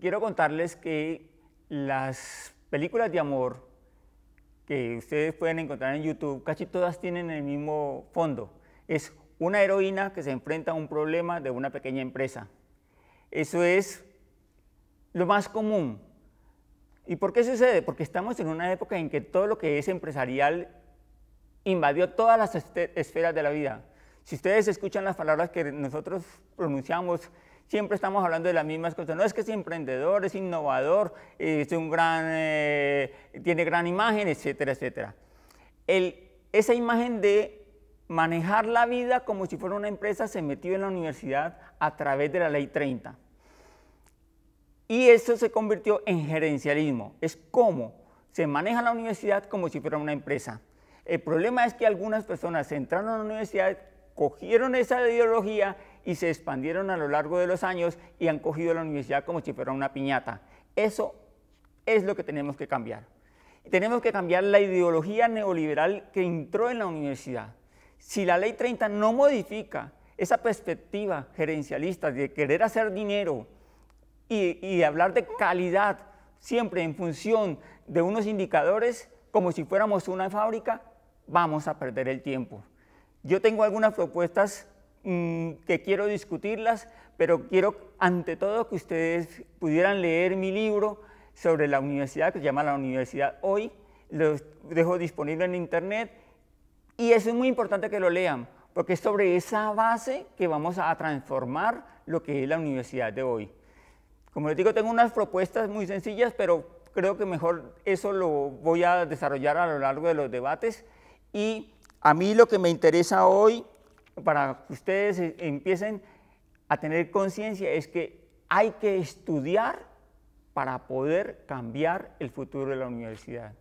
quiero contarles que las películas de amor que ustedes pueden encontrar en YouTube, casi todas tienen el mismo fondo. Es una heroína que se enfrenta a un problema de una pequeña empresa. Eso es lo más común. ¿Y por qué sucede? Porque estamos en una época en que todo lo que es empresarial invadió todas las esferas de la vida. Si ustedes escuchan las palabras que nosotros pronunciamos siempre estamos hablando de las mismas cosas. No es que es emprendedor, es innovador, eh, es un gran, eh, tiene gran imagen, etcétera, etcétera. esa imagen de manejar la vida como si fuera una empresa se metió en la universidad a través de la ley 30. Y eso se convirtió en gerencialismo. Es cómo se maneja la universidad como si fuera una empresa. El problema es que algunas personas entraron a la universidad, cogieron esa ideología y se expandieron a lo largo de los años y han cogido la universidad como si fuera una piñata. Eso es lo que tenemos que cambiar. Tenemos que cambiar la ideología neoliberal que entró en la universidad. Si la ley 30 no modifica esa perspectiva gerencialista de querer hacer dinero y, hablar de calidad siempre en función de unos indicadores, como si fuéramos una fábrica, vamos a perder el tiempo. Yo tengo algunas propuestas Mm, que quiero discutirlas, pero quiero ante todo que ustedes pudieran leer mi libro sobre la universidad, que se llama La Universidad Hoy, lo dejo disponible en internet, y eso es muy importante que lo lean, porque es sobre esa base que vamos a transformar lo que es la universidad de hoy. Como les digo, tengo unas propuestas muy sencillas, pero creo que mejor eso lo voy a desarrollar a lo largo de los debates. Y a mí lo que me interesa hoy para que ustedes e-, empiecen a tener conciencia es que hay que estudiar para poder cambiar el futuro de la universidad.